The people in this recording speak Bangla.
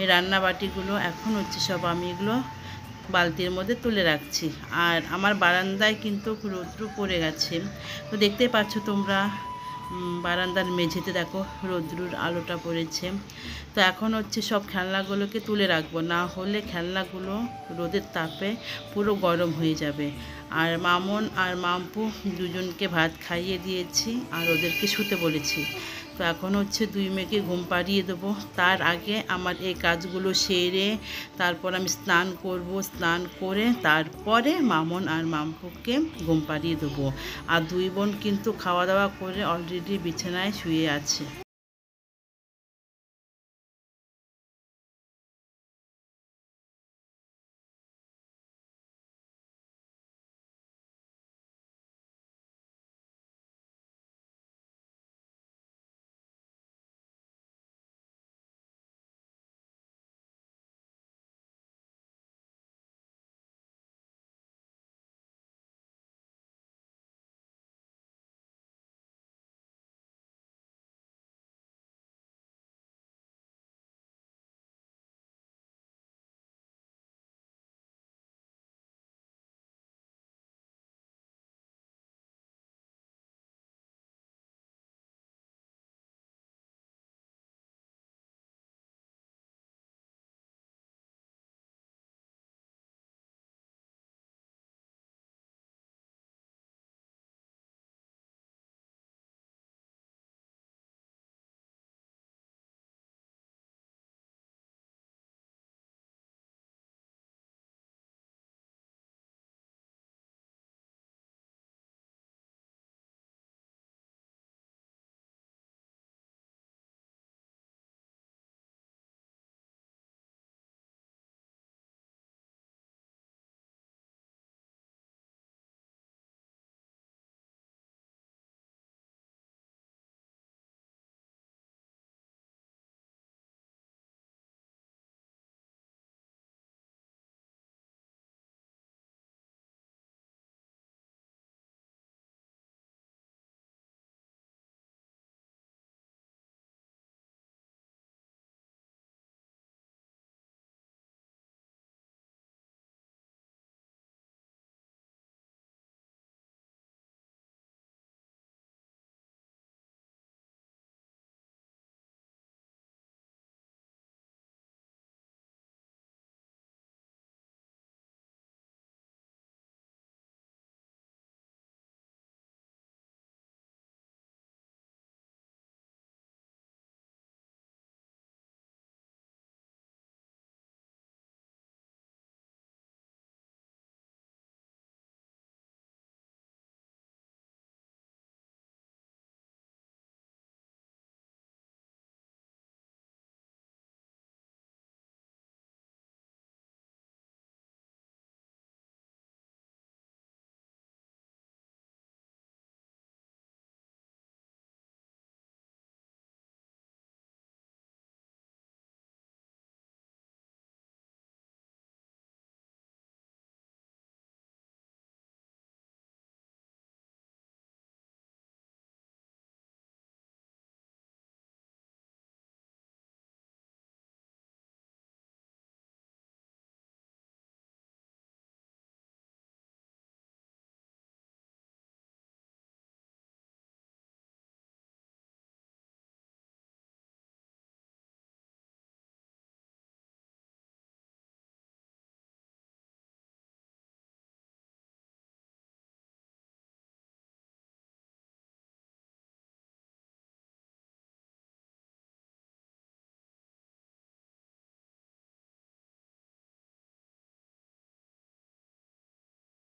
এই রান্না বাটিগুলো এখন হচ্ছে সব আমি এগুলো বালতির মধ্যে তুলে রাখছি আর আমার বারান্দায় কিন্তু রৌদ্র পড়ে গেছে তো দেখতে পাচ্ছ তোমরা বারান্দার মেঝেতে দেখো রৌদ্রুর আলোটা পড়েছে তো এখন হচ্ছে সব খেলনাগুলোকে তুলে রাখবো না হলে খেলনাগুলো রোদের তাপে পুরো গরম হয়ে যাবে আর মামন আর মাম্পু দুজনকে ভাত খাইয়ে দিয়েছি আর ওদেরকে শুতে বলেছি তো এখন হচ্ছে দুই মেয়েকে ঘুম পাড়িয়ে দেবো তার আগে আমার এই কাজগুলো সেরে তারপর আমি স্নান করব স্নান করে তারপরে মামন আর মাম্পুকে ঘুম পাড়িয়ে দেবো আর দুই বোন কিন্তু খাওয়া দাওয়া করে অলরেডি বিছানায় শুয়ে আছে